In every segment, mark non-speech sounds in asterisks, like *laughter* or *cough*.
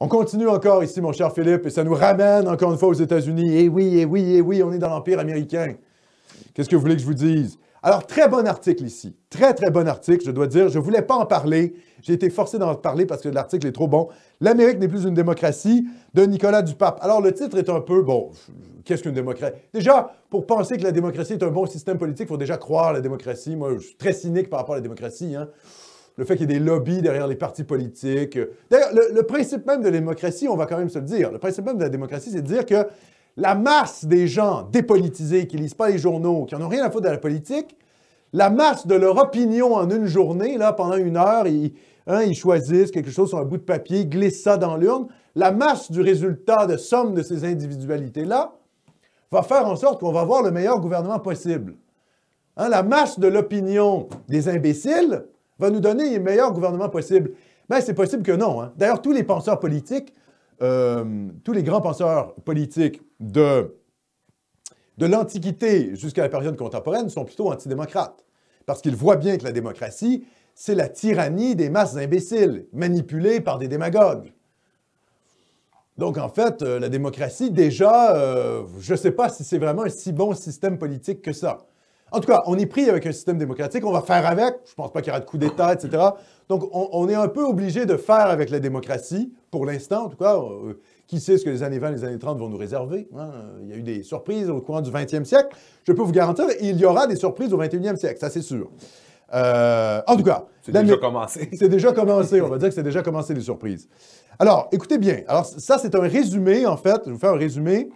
On continue encore ici, mon cher Philippe, et ça nous ramène encore une fois aux États-Unis. Eh oui, eh oui, eh oui, on est dans l'Empire américain. Qu'est-ce que vous voulez que je vous dise? Alors, très bon article ici. Très, très bon article, je dois dire. Je ne voulais pas en parler. J'ai été forcé d'en parler parce que l'article est trop bon. L'Amérique n'est plus une démocratie de Nicolas Dupape. Alors, le titre est un peu, bon, qu'est-ce qu'une démocratie? Déjà, pour penser que la démocratie est un bon système politique, il faut déjà croire à la démocratie. Moi, je suis très cynique par rapport à la démocratie. Hein le fait qu'il y ait des lobbies derrière les partis politiques. D'ailleurs, le, principe même de la démocratie, on va quand même se le dire, le principe même de la démocratie, c'est de dire que la masse des gens dépolitisés, qui lisent pas les journaux, qui n'en ont rien à foutre de la politique, la masse de leur opinion en une journée, là, pendant une heure, ils, choisissent quelque chose sur un bout de papier, ils glissent ça dans l'urne. La masse du résultat de somme de ces individualités-là va faire en sorte qu'on va avoir le meilleur gouvernement possible. Hein, la masse de l'opinion des imbéciles va nous donner le meilleur gouvernement possible mais ben, c'est possible que non. Hein. D'ailleurs, tous les penseurs politiques, euh, tous les grands penseurs politiques de, l'Antiquité jusqu'à la période contemporaine sont plutôt antidémocrates, parce qu'ils voient bien que la démocratie, c'est la tyrannie des masses imbéciles, manipulées par des démagogues. Donc, en fait, euh, la démocratie, déjà, euh, je ne sais pas si c'est vraiment un si bon système politique que ça. En tout cas, on est pris avec un système démocratique, on va faire avec. Je ne pense pas qu'il y aura de coup d'État, etc. Donc, on, est un peu obligé de faire avec la démocratie, pour l'instant, en tout cas. Euh, qui sait ce que les années 20 les années 30 vont nous réserver? Hein. Il y a eu des surprises au courant du 20e siècle. Je peux vous garantir, il y aura des surprises au 21e siècle, ça c'est sûr. Euh, en tout cas, c'est déjà commencé. *laughs* C'est déjà commencé, on va dire que c'est déjà commencé les surprises. Alors, écoutez bien. Alors, ça, c'est un résumé, en fait. Je vais vous faire un résumé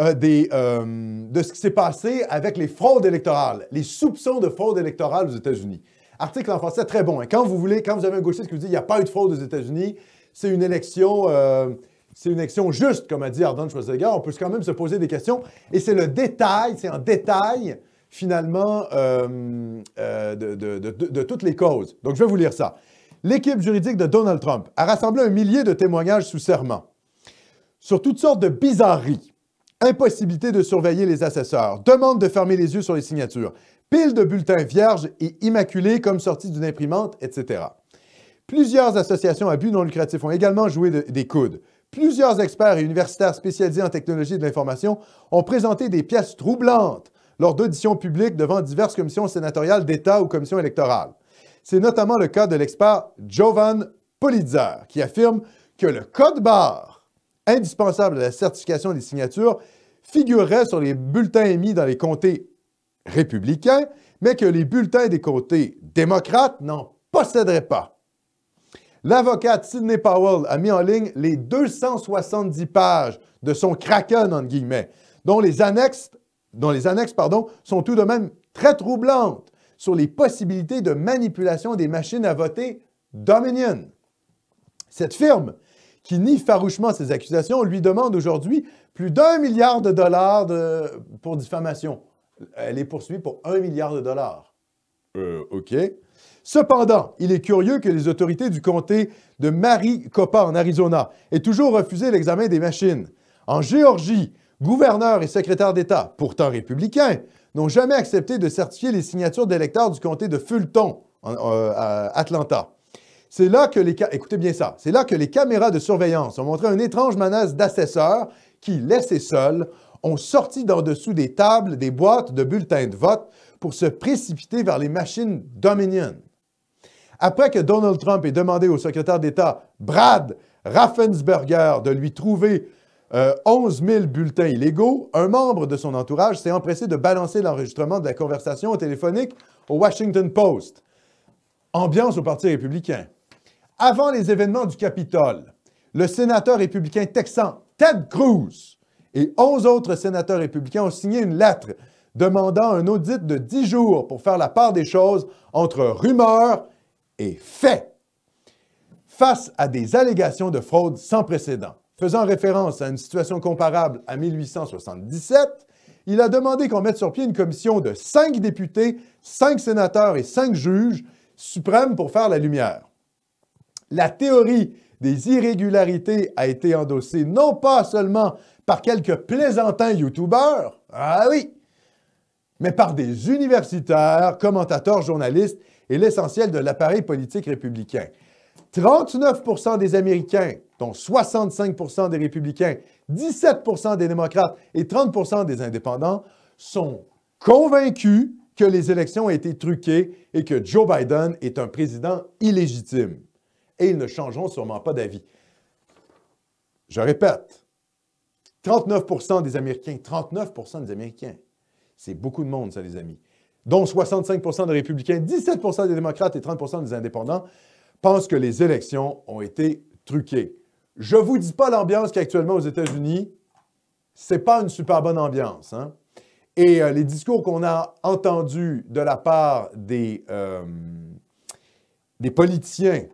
euh, euh, de ce qui s'est passé avec les fraudes électorales, les soupçons de fraude électorale aux États-Unis. Article en français très bon. et hein. Quand vous voulez, quand vous avez un gauchiste qui vous dit il n'y a pas eu de fraude aux États-Unis, c'est une élection, euh, c'est une élection juste, comme a dit Arden Schwarzenegger, on peut quand même se poser des questions. Et c'est le détail, c'est en détail finalement de toutes les causes. Donc je vais vous lire ça. L'équipe juridique de Donald Trump a rassemblé un millier de témoignages sous serment sur toutes sortes de bizarreries Impossibilité de surveiller les assesseurs. Demande de fermer les yeux sur les signatures. Pile de bulletins vierges et immaculés comme sortis d'une imprimante, etc. Plusieurs associations à but non lucratif ont également joué des coudes. Plusieurs experts et universitaires spécialisés en technologie de l'information ont présenté des pièces troublantes lors d'auditions publiques devant diverses commissions sénatoriales d'État ou commissions électorales. C'est notamment le cas de l'expert Jovan Politzer, qui affirme que le code barre indispensable à la certification des signatures figurait sur les bulletins émis dans les comtés républicains, mais que les bulletins des comtés démocrates n'en posséderaient pas. L'avocate Sidney Powell a mis en ligne les 270 pages de son Kraken, entre guillemets, dont les annexes, dont les annexes pardon, sont tout de même très troublantes sur les possibilités de manipulation des machines à voter Dominion. Cette firme qui nie farouchement ces accusations, lui demande aujourd'hui plus d'un milliard de dollars pour diffamation. Elle est poursuivie pour un milliard de dollars. Euh, OK. Cependant, il est curieux que les autorités du comté de Maricopa, en Arizona, aient toujours refusé l'examen des machines. En Géorgie, gouverneur et secrétaire d'État, pourtant républicains, n'ont jamais accepté de certifier les signatures d'électeurs du comté de Fulton, euh, à Atlanta. C'est là que les écoutez bien ça, c'est là que les caméras de surveillance ont montré un étrange menace d'assesseurs qui, laissés seuls, ont sorti d'en dessous des tables des boîtes de bulletins de vote pour se précipiter vers les machines Dominion. Après que Donald Trump ait demandé au secrétaire d'État Brad Raffensberger de lui trouver 11 euh, 000 bulletins illégaux, un membre de son entourage s'est empressé de balancer l'enregistrement de la conversation téléphonique au Washington Post. Ambiance au Parti républicain. Avant les événements du Capitole, le sénateur républicain texan Ted Cruz et 11 autres sénateurs républicains ont signé une lettre demandant un audit de 10 jours pour faire la part des choses entre rumeurs et faits. Face à des allégations de fraude sans précédent, faisant référence à une situation comparable à 1877, il a demandé qu'on mette sur pied une commission de cinq députés, cinq sénateurs et cinq juges suprêmes pour faire la lumière. La théorie des irrégularités a été endossée non pas seulement par quelques plaisantins youtubeurs, ah oui, mais par des universitaires, commentateurs, journalistes et l'essentiel de l'appareil politique républicain. 39 des Américains, dont 65 des républicains, 17 des démocrates et 30 des indépendants, sont convaincus que les élections ont été truquées et que Joe Biden est un président illégitime et ils ne changeront sûrement pas d'avis. Je répète, 39 des Américains, 39 des Américains, c'est beaucoup de monde, ça, les amis, dont 65 des républicains, 17 des démocrates et 30 des indépendants, pensent que les élections ont été truquées. Je ne vous dis pas l'ambiance qu'actuellement aux États-Unis, c'est pas une super bonne ambiance. Hein. Et euh, les discours qu'on a entendus de la part des, euh, des politiciens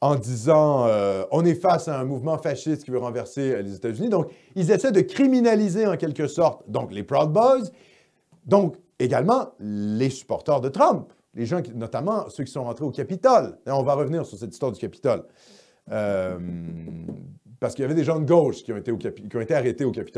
en disant euh, on est face à un mouvement fasciste qui veut renverser les États-Unis. Donc, ils essaient de criminaliser en quelque sorte donc les Proud Boys, donc également les supporters de Trump, les gens notamment ceux qui sont rentrés au Capitole. Et on va revenir sur cette histoire du Capitole. Euh, parce qu'il y avait des gens de gauche qui ont qui ont été arrêtés au Capitole.